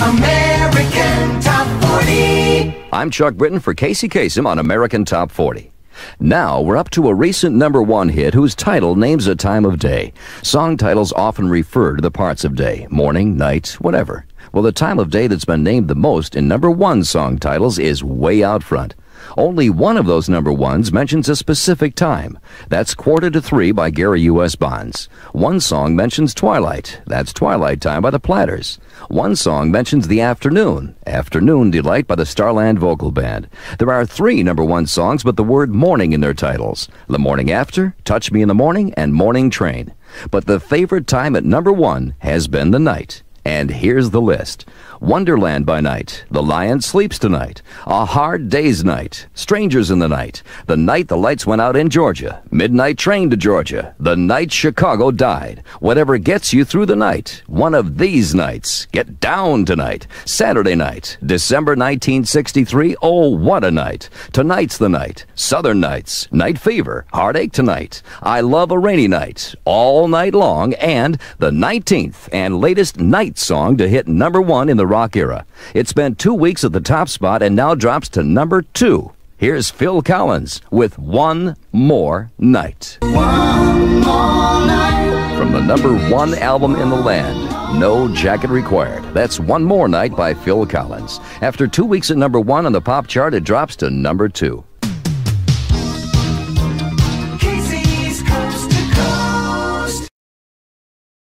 American Top 40. I'm Chuck Britton for Casey Kasem on American Top 40. Now we're up to a recent number one hit whose title names a time of day. Song titles often refer to the parts of day, morning, night, whatever. Well, the time of day that's been named the most in number one song titles is way out front. Only one of those number ones mentions a specific time. That's Quarter to Three by Gary U.S. Bonds. One song mentions Twilight. That's Twilight Time by the Platters. One song mentions The Afternoon. Afternoon Delight by the Starland Vocal Band. There are three number one songs with the word morning in their titles. The Morning After, Touch Me in the Morning, and Morning Train. But the favorite time at number one has been the night. And here's the list Wonderland by Night, The Lion Sleeps Tonight, A Hard Day's Night, Strangers in the Night, The Night the Lights Went Out in Georgia, Midnight Train to Georgia, The Night Chicago Died, Whatever Gets You Through the Night, One of These Nights, Get Down Tonight, Saturday Night, December 1963, Oh What a Night, Tonight's the Night, Southern Nights, Night Fever, Heartache Tonight, I Love a Rainy Night, All Night Long, and the 19th and latest night song to hit number one in the rock era. It spent two weeks at the top spot and now drops to number two. Here's Phil Collins with One More Night. One more night. From the number one album in the land. No jacket required. That's One More Night by Phil Collins. After two weeks at number one on the pop chart, it drops to number two.